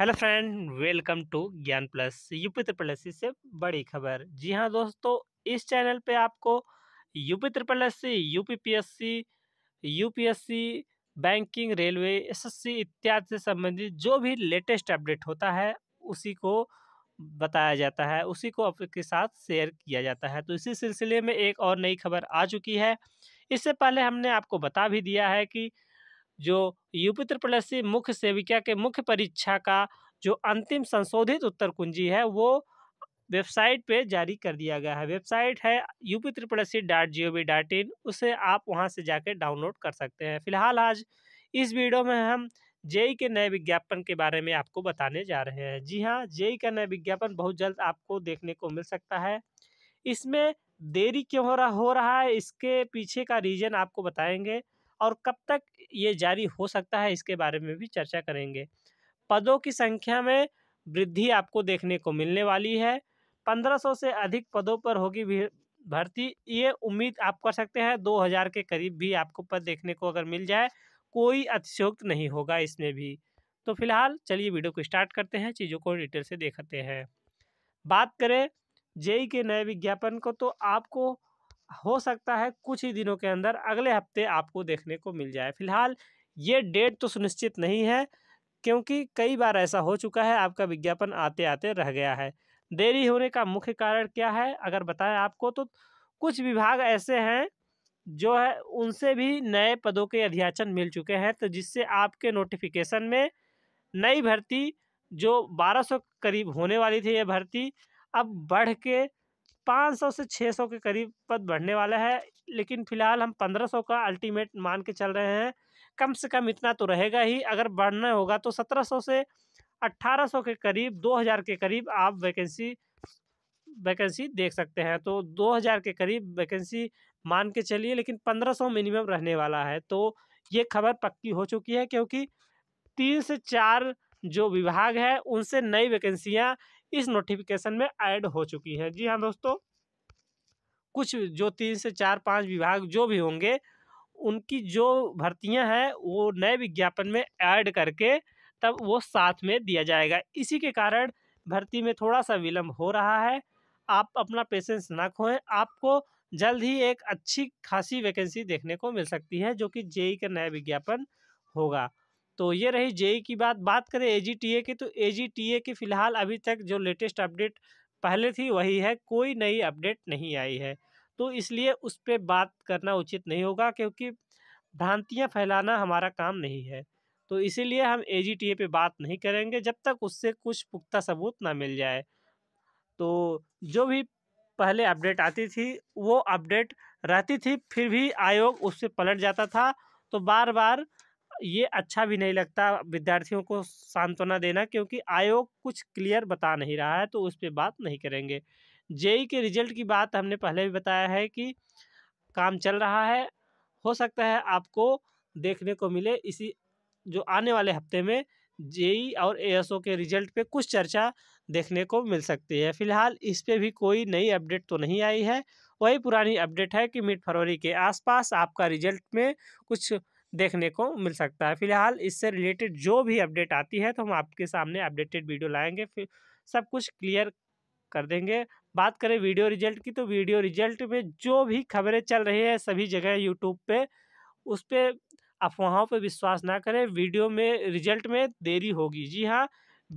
hello friend welcome to Gyan plus UP triple S से बड़ी खबर जी हाँ दोस्तों इस चैनल पे आपको UP P S C U P S C UPSC banking railway SSC इत्यादि से संबंधित जो भी लेटेस्ट अपडेट होता है उसी को बताया जाता है उसी को आपके साथ शेयर किया जाता है तो इसी सिलसिले में एक और नई खबर आ चुकी है इससे पहले हमने आपको बता भी दिया है कि जो यूपी त्रिपल मुख्य सेविका के मुख्य परीक्षा का जो अंतिम संशोधित उत्तर कुंजी है वो वेबसाइट पे जारी कर दिया गया है वेबसाइट है UP triple C dot G O V dot in उसे आप वहाँ से जाकर डाउनलोड कर सकते हैं फिलहाल आज इस वीडियो में हम जेई के नए विज्ञापन के बारे में आपको बताने जा रहे हैं जी हाँ जेई का नया विज्ञापन बहुत जल्द आपको देखने को मिल सकता है इसमें देरी क्यों हो रहा हो रहा है इसके पीछे का रीज़न आपको बताएंगे और कब तक ये जारी हो सकता है इसके बारे में भी चर्चा करेंगे पदों की संख्या में वृद्धि आपको देखने को मिलने वाली है 1500 से अधिक पदों पर होगी भर्ती ये उम्मीद आप कर सकते हैं 2000 के करीब भी आपको पद देखने को अगर मिल जाए कोई अतिशोक्त नहीं होगा इसमें भी तो फिलहाल चलिए वीडियो को स्टार्ट करते हैं चीज़ों को डिटेल से देखते हैं बात करें जेई के नए विज्ञापन को तो आपको हो सकता है कुछ ही दिनों के अंदर अगले हफ्ते आपको देखने को मिल जाए फिलहाल ये डेट तो सुनिश्चित नहीं है क्योंकि कई बार ऐसा हो चुका है आपका विज्ञापन आते आते रह गया है देरी होने का मुख्य कारण क्या है अगर बताएं आपको तो कुछ विभाग ऐसे हैं जो है उनसे भी नए पदों के अध्याचन मिल चुके हैं तो जिससे आपके नोटिफिकेशन में नई भर्ती जो 1200 करीब होने वाली थी ये भर्ती अब बढ़ के 500 से 600 के करीब पद बढ़ने वाला है लेकिन फिलहाल हम 1500 का अल्टीमेट मान के चल रहे हैं कम से कम इतना तो रहेगा ही अगर बढ़ना होगा तो 1700 से 1800 के करीब 2000 के करीब आप वैकेंसी वैकेंसी देख सकते हैं तो 2000 के करीब वैकेंसी मान के चलिए लेकिन 1500 मिनिमम रहने वाला है तो ये खबर पक्की हो चुकी है क्योंकि तीन से चार जो विभाग है उनसे नई वैकेंसियाँ इस नोटिफिकेशन में ऐड हो चुकी है जी हाँ दोस्तों कुछ जो तीन से चार पाँच विभाग जो भी होंगे उनकी जो भर्तियां हैं वो नए विज्ञापन में ऐड करके तब वो साथ में दिया जाएगा इसी के कारण भर्ती में थोड़ा सा विलम्ब हो रहा है आप अपना पेशेंस ना खोएं आपको जल्द ही एक अच्छी खासी वैकेंसी देखने को मिल सकती है जो कि जेई का नया विज्ञापन होगा तो ये रही जेई की बात बात करें एजीटीए की तो एजीटीए की फ़िलहाल अभी तक जो लेटेस्ट अपडेट पहले थी वही है कोई नई अपडेट नहीं आई है तो इसलिए उस पर बात करना उचित नहीं होगा क्योंकि भ्रांतियाँ फैलाना हमारा काम नहीं है तो इसीलिए हम ए जी टी ए पर बात नहीं करेंगे जब तक उससे कुछ पुख्ता सबूत ना मिल जाए तो जो भी पहले अपडेट आती थी वो अपडेट रहती थी फिर भी आयोग उससे पलट जाता था तो बार बार ये अच्छा भी नहीं लगता विद्यार्थियों को सांत्वना देना क्योंकि आयोग कुछ क्लियर बता नहीं रहा है तो उस पर बात नहीं करेंगे जेई के रिजल्ट की बात हमने पहले भी बताया है कि काम चल रहा है हो सकता है आपको देखने को मिले इसी जो आने वाले हफ्ते में जेई और एएसओ के रिजल्ट पे कुछ चर्चा देखने को मिल सकती है फिलहाल इस पर भी कोई नई अपडेट तो नहीं आई है वही पुरानी अपडेट है कि मिड फरवरी के आसपास आपका रिजल्ट में कुछ देखने को मिल सकता है फिलहाल इससे रिलेटेड जो भी अपडेट आती है तो हम आपके सामने अपडेटेड वीडियो लाएंगे फिर सब कुछ क्लियर कर देंगे बात करें वीडियो रिजल्ट की तो वीडियो रिजल्ट में जो भी खबरें चल रही है सभी जगह यूट्यूब पे उस पर अफवाहों पर विश्वास ना करें वीडियो में रिजल्ट में देरी होगी जी हाँ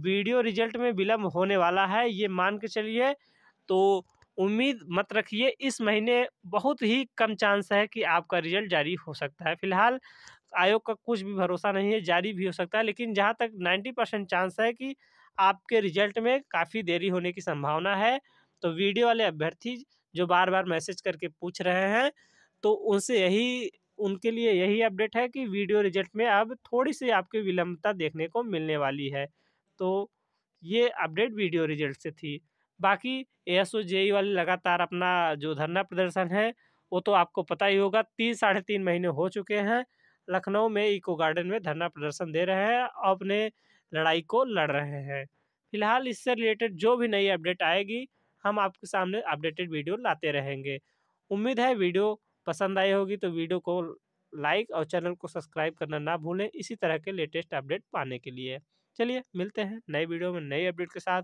वीडियो रिजल्ट में विलम्ब होने वाला है ये मान के चलिए तो उम्मीद मत रखिए इस महीने बहुत ही कम चांस है कि आपका रिजल्ट जारी हो सकता है फिलहाल आयोग का कुछ भी भरोसा नहीं है जारी भी हो सकता है लेकिन जहाँ तक नाइन्टी परसेंट चांस है कि आपके रिजल्ट में काफ़ी देरी होने की संभावना है तो वीडियो वाले अभ्यर्थी जो बार बार मैसेज करके पूछ रहे हैं तो उनसे यही उनके लिए यही अपडेट है कि वीडियो रिजल्ट में अब थोड़ी सी आपकी विलंबता देखने को मिलने वाली है तो ये अपडेट वीडियो रिजल्ट से थी बाकी ए एस ओ जेई वाले लगातार अपना जो धरना प्रदर्शन है वो तो आपको पता ही होगा तीन साढ़े तीन महीने हो चुके हैं लखनऊ में इको गार्डन में धरना प्रदर्शन दे रहे हैं और अपने लड़ाई को लड़ रहे हैं फिलहाल इससे रिलेटेड जो भी नई अपडेट आएगी हम आपके सामने अपडेटेड वीडियो लाते रहेंगे उम्मीद है वीडियो पसंद आई होगी तो वीडियो को लाइक और चैनल को सब्सक्राइब करना ना भूलें इसी तरह के लेटेस्ट अपडेट पाने के लिए चलिए मिलते हैं नए वीडियो में नई अपडेट के साथ